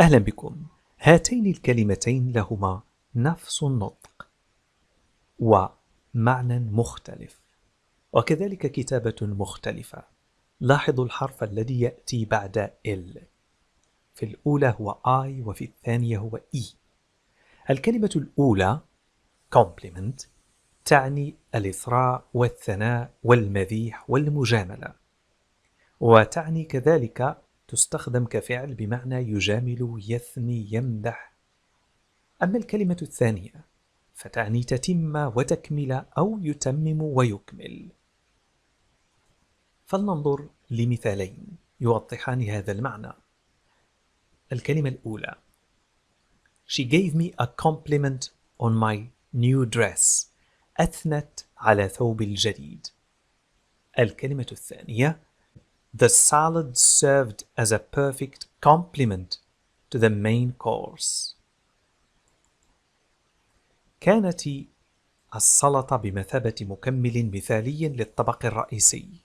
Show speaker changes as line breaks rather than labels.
أهلا بكم هاتين الكلمتين لهما نفس النطق ومعنى مختلف وكذلك كتابة مختلفة لاحظوا الحرف الذي يأتي بعد ال في الأولى هو I وفي الثانية هو E الكلمة الأولى compliment تعني الإثراء والثناء والمديح والمجاملة وتعني كذلك تستخدم كفعل بمعنى يجامل يثني يمدح أما الكلمة الثانية فتعني تتم وتكمل أو يتمم ويكمل فلننظر لمثالين يوضحان هذا المعنى الكلمة الأولى She gave me a compliment on my new dress
أثنت
على ثوب الجديد الكلمة الثانية The salad served as a perfect complement to the main course. كانت السلطة بمثابة مكمل مثالي للطبق الرئيسي.